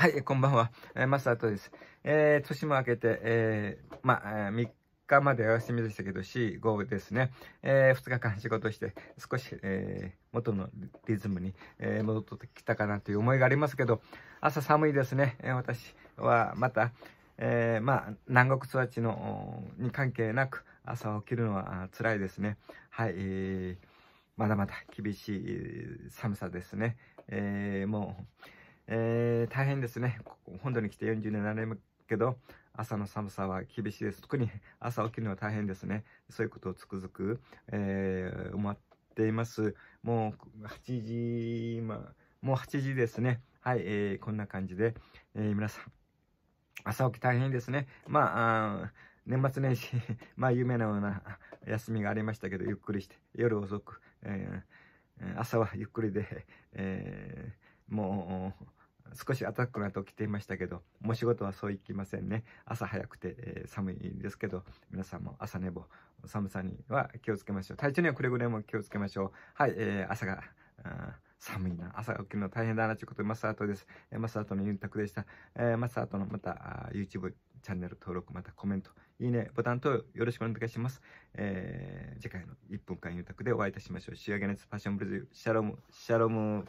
はい、こんばんは。えー、マスタートです。えー、年も明けて、えー、まあ、3日までお休みでしたけど、4、5ですね。えー、2日間仕事して、少し、えー、元のリズムに、えー、戻ってきたかなという思いがありますけど、朝寒いですね。えー、私はまた、えー、まあ、南国育ちの、に関係なく、朝起きるのは辛いですね。はい、えー、まだまだ厳しい寒さですね。えー、もう、えー、大変ですね。本土に来て40年になれるけど、朝の寒さは厳しいです。特に朝起きるのは大変ですね。そういうことをつくづく、えー、思っています。もう8時、まもう8時ですね。はい、えー、こんな感じで、えー、皆さん、朝起き大変ですね。まあ、あ年末年始、まあ、有名なような休みがありましたけど、ゆっくりして、夜遅く、えー、朝はゆっくりで、えー、もう、少し暖かくなってきていましたけど、もう仕事はそういきませんね。朝早くて、えー、寒いですけど、皆さんも朝寝坊、寒さには気をつけましょう。体調にはくれぐれも気をつけましょう。はい、えー、朝が、寒いな。朝起きるの大変だなということ、マスアートです。マスアートのユンタクでした。えー、マスアートのまた YouTube チャンネル登録、またコメント、いいね、ボタン等よろしくお願いします。えー、次回の1分間ユンタクでお会いいたしましょう。仕上げ熱パッションブルーズ、シャロム、シャロム、